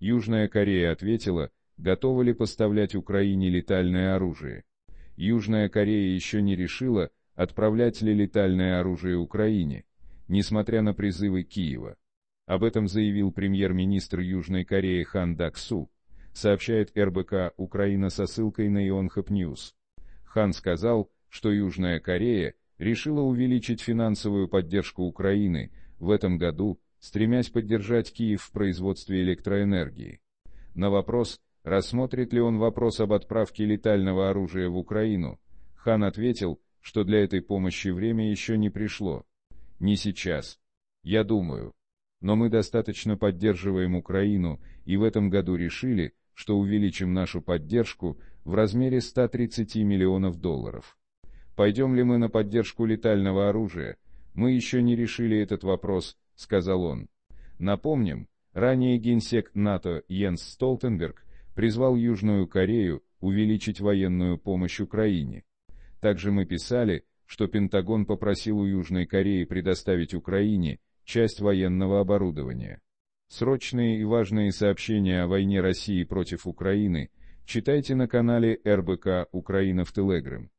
Южная Корея ответила, готова ли поставлять Украине летальное оружие. Южная Корея еще не решила, отправлять ли летальное оружие Украине, несмотря на призывы Киева. Об этом заявил премьер-министр Южной Кореи Хан Дак Су, сообщает РБК Украина со ссылкой на Ионхаб Ньюс. Хан сказал, что Южная Корея решила увеличить финансовую поддержку Украины в этом году стремясь поддержать Киев в производстве электроэнергии. На вопрос, рассмотрит ли он вопрос об отправке летального оружия в Украину, хан ответил, что для этой помощи время еще не пришло. Не сейчас. Я думаю. Но мы достаточно поддерживаем Украину и в этом году решили, что увеличим нашу поддержку в размере 130 миллионов долларов. Пойдем ли мы на поддержку летального оружия? Мы еще не решили этот вопрос, сказал он. Напомним, ранее генсек НАТО Йенс Столтенберг призвал Южную Корею увеличить военную помощь Украине. Также мы писали, что Пентагон попросил у Южной Кореи предоставить Украине часть военного оборудования. Срочные и важные сообщения о войне России против Украины читайте на канале РБК «Украина в Телеграм».